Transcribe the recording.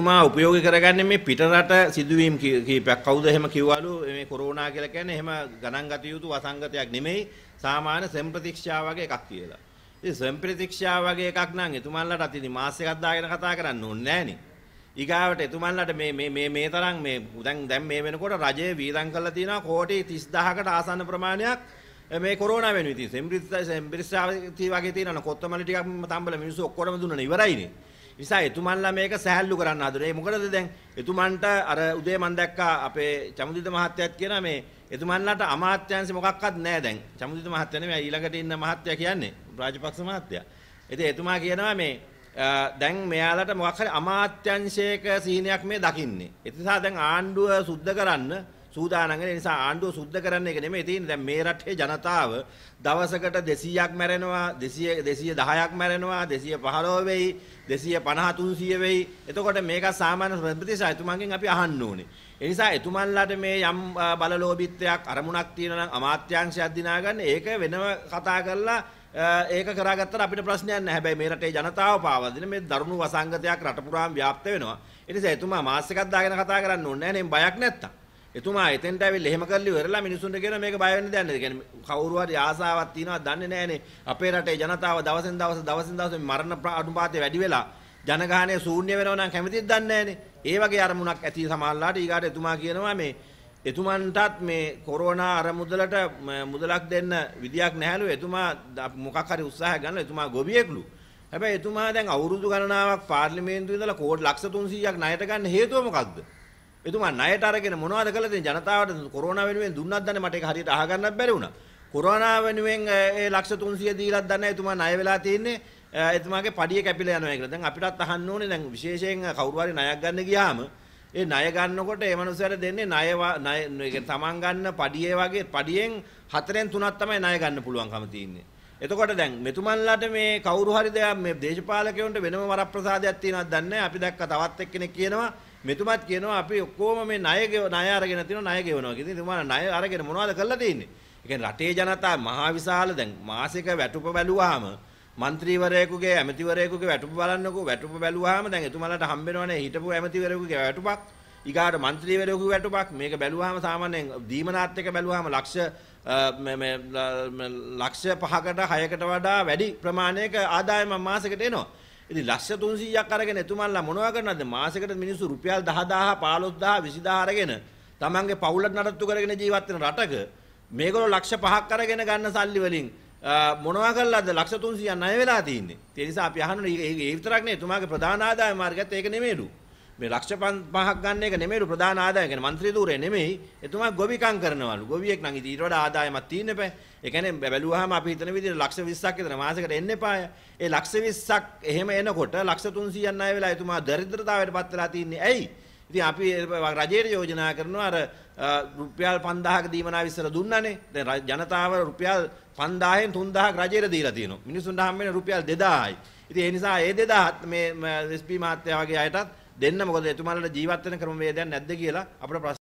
තුමා උපයෝග කරගන්නේ මේ පිටරට සිදුවීම් කීපයක් කවුද එහෙම කිව්වලු මේ කොරෝනා කියලා කියන්නේ එහෙම ගණන් ගත යුතු වසංගතයක් නෙමෙයි සාමාන්‍ය සම්ප්‍රතික්ෂා වගේ එකක් කියලා. ඉතින් සම්ප්‍රතික්ෂා වගේ එකක් නම් එතුමන්ලට අතින් මාස් එකක් දාගෙන කතා කරන්න ඕනේ නෑනේ. ඊගාවට එතුමන්ලට මේ මේ මේ මේ තරම් මේ දැන් දැන් මේ වෙනකොට රජය වීදම් කරලා තියෙනවා කෝටි 30000කට ආසන්න ප්‍රමාණයක් මේ කොරෝනා වෙනුවෙන් ඉතින් සම්ප්‍රතික්ෂා වගේ තියෙනවා කොත්තමල්ලි ටිකක් තම්බල මිනිස්සු ඔක්කොම දුන්නනේ ඉවරයිනේ. නිසා එතුමන්ලා මේක සෑහළු කරන්න හදුනේ. ඒ මොකටද දැන් එතුමන්ට අර උදේ මම දැක්කා අපේ චමුදිත මහත්තයත් කියනවා මේ එතුමන්ලාට අමාත්‍යාංශ මොකක්වත් නැහැ දැන්. චමුදිත මහත්තයා නෙමෙයි ඊළඟට ඉන්න මහත්තයා කියන්නේ රාජපක්ෂ මහත්තයා. ඉතින් එතුමා කියනවා මේ දැන් මෙයාලට මොකක් හරි අමාත්‍යංශයක සීනයක් මේ දකින්නේ. ඒ නිසා දැන් ආණ්ඩුව සුද්ධ කරන්න සූදානම් ඒ නිසා ආණ්ඩුව සුද්ධ කරන්න එක නෙමෙයි තියෙන්නේ. දැන් මේ රටේ ජනතාව දවසකට 200ක් මැරෙනවා, 200 210ක් මැරෙනවා, 215 වෙයි, 250 300 වෙයි. එතකොට මේක සාමාන්‍ය ප්‍රතිශතය එතුමන්ගෙන් අපි අහන්න ඕනේ. ඒ නිසා එතුමන්ලාට මේ යම් බලලෝභීත්වයක් අරමුණක් තියෙනවා නම් අමාත්‍යාංශයක් දිනා ගන්න ඒක වෙනම කතා කරලා ඒක කරගත්තට අපිට ප්‍රශ්නයක් නැහැ. හැබැයි මේ රටේ ජනතාව පාවා දෙන මේ දරුණු වසංගතයක් රට පුරාම ව්‍යාප්ත වෙනවා. ඒ නිසා එතුමා මාස් එකක් දාගෙන කතා කරන්න ඕනේ නැහැ නේ බයක් නැත්තම්. එතුමා එතෙන්ට ඇවිල්ලා එහෙම කරලා ඉවරලා මිනිසුන්ට කියන මේක බය වෙන්න දෙයක් නේද? කියන්නේ කවුරු හරි ආසාවක් තියනවද දන්නේ නැහනේ. අපේ රටේ ජනතාව දවසෙන් දවස දවසෙන් දවස මරණ අනුපාතය වැඩි වෙලා ජනගහනය ශූන්‍ය වෙනව නම් කැමතිද දන්නේ නැහනේ. ඒ වගේ අරමුණක් ඇති සමහරලාට ඊගාට එතුමා කියනවා මේ එතුමන්ටත් මේ කොරෝනා අරමුදලට මුදලක් දෙන්න විදියක් නැහැලු. එතුමා මොකක් හරි උත්සාහයක් ගන්න එතුමා ගොවියෙක්ලු. හැබැයි එතුමා දැන් අවුරුදු ගණනාවක් පාර්ලිමේන්තුවේ ඉඳලා කෝටි ලක්ෂ 300ක් ණයට ගන්න හේතුව මොකද්ද? එතුමා ණයට අරගෙන මොනවද කළද ජනතාවට කොරෝනා වෙනුවෙන් දුන්නත් දන්නේ මට ඒක හරියට අහගන්නත් බැරි වුණා. කොරෝනා වෙනුවෙන් ඒ ලක්ෂ 300 දීලත් දන්නේ එතුමා ණය වෙලා තියෙන්නේ. එතුමාගේ පඩිය කැපිලා යනවා කියලා. දැන් අපිටත් අහන්න ඕනේ දැන් විශේෂයෙන් කවුරු හරි ණයක් ගන්න ගියාම ඒ ණය ගන්නකොට ඒ මනුස්සයාට දෙන්නේ ණය ණය තමන් ගන්න පඩියේ වගේ පඩියෙන් හතරෙන් තුනක් තමයි ණය ගන්න පුළුවන්කම තියෙන්නේ. එතකොට දැන් මෙතුමන්ලාට මේ කවුරු හරි දෙයක් මේ දේශපාලකයන්ට වෙනම වරප්‍රසාදයක් තියෙනවද දන්නේ නැහැ. අපි දැක්ක තවත් එක්කෙනෙක් කියනවා මෙතුමත් කියනවා අපි ඔක්කොම මේ ණය ණය අරගෙන තියෙනවා ණය ගෙවනවා කියන. ඉතින් මම ණය අරගෙන මොනවද කරලා තියෙන්නේ? ඒ කියන්නේ රටේ ජනතාව මහා විශාල දැන් මාසික වැටුප බැලුවාම മന്ത്രിවරයෙකුගේ ඇමතිවරයෙකුගේ වැටුප බලන්නකෝ වැටුප බැලුවාම දැන් එතුමාලට හම්බෙනවනේ හිටපු ඇමතිවරයෙකුගේ වැටුපක් ඊගාට മന്ത്രിවරයෙකුගේ වැටුපක් මේක බැලුවාම සාමාන්‍යයෙන් දීමනාත් එක බැලුවාම ලක්ෂ මේ ලක්ෂ 5කට 6කට වඩා වැඩි ප්‍රමාණයක ආදායම මාසෙකට එනවා ඉතින් ලක්ෂ 300ක් අරගෙන එතුමන්ලා මොනවා කරනවද මාසෙකට මිනිස්සු රුපියල් 10000 15000 20000 අරගෙන තමන්ගේ පවුලට නඩත්තු කරගෙන ජීවත් වෙන රටක මේගොල්ලෝ ලක්ෂ 5ක් අරගෙන ගන්න සල්ලි වලින් මොනවා කළාද ලක්ෂ 300 ණය වෙලා තින්නේ. ඒ නිසා අපි අහනවා මේ විතරක් නෙවෙයි එතුමාගේ ප්‍රධාන ආදාය මාර්ගයත් ඒක නෙමෙයිලු. මේ ලක්ෂ 5ක් ගන්න එක නෙමෙයිලු ප්‍රධාන ආදායම. කියන්නේ മന്ത്രി ධූරය නෙමෙයි. එතුමා ගොවිකම් කරනවලු. ගොවියෙක් නම් ඉතින් ඊට වඩා ආදායමක් තියෙන්න බෑ. ඒ කියන්නේ බැලුවාම අපි හිතන විදිහට ලක්ෂ 20ක් විතර මාසෙකට එන්න එපාය. ඒ ලක්ෂ 20ක් එහෙම එනකොට ලක්ෂ 300ක් ණය වෙලා එතුමා දරිද්‍රතාවයට පත් වෙලා තින්නේ. ඇයි? ඉතින් අපි රජයට යෝජනා කරනවා අර රුපියල් 5000ක දීමනාව ඉස්සර දුන්නානේ. දැන් ජනතාව රුපියල් 5000න් 3000ක් රජයට දීලා තියෙනවා. මිනිසුන්ට හම්බ වෙන රුපියල් 2000යි. ඉතින් ඒ නිසා ඒ 2000ත් මේ එස්.පී. මහත්තයා වගේ අයටත් දෙන්න මොකද එතුමාලට ජීවත් වෙන ක්‍රමවේදයක් නැද්ද කියලා අපිට